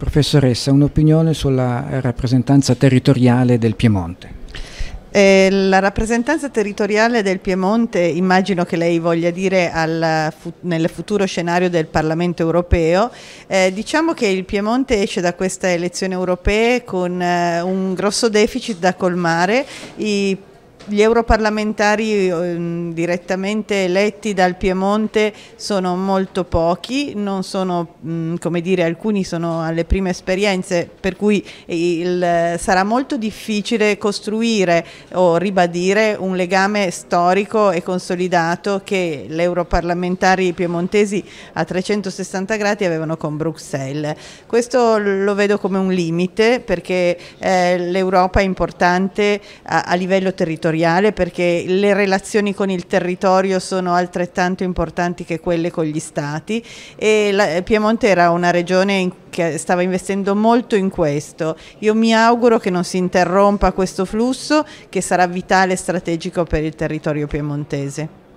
Professoressa, un'opinione sulla eh, rappresentanza territoriale del Piemonte. Eh, la rappresentanza territoriale del Piemonte immagino che lei voglia dire al, nel futuro scenario del Parlamento europeo. Eh, diciamo che il Piemonte esce da queste elezioni europee con eh, un grosso deficit da colmare. I gli europarlamentari ehm, direttamente eletti dal Piemonte sono molto pochi, sono, mm, come dire, alcuni sono alle prime esperienze, per cui il, sarà molto difficile costruire o ribadire un legame storico e consolidato che gli europarlamentari piemontesi a 360 gradi avevano con Bruxelles. Questo lo vedo come un limite perché eh, l'Europa è importante a, a livello territoriale territoriale perché le relazioni con il territorio sono altrettanto importanti che quelle con gli stati e la, Piemonte era una regione in, che stava investendo molto in questo. Io mi auguro che non si interrompa questo flusso che sarà vitale e strategico per il territorio piemontese.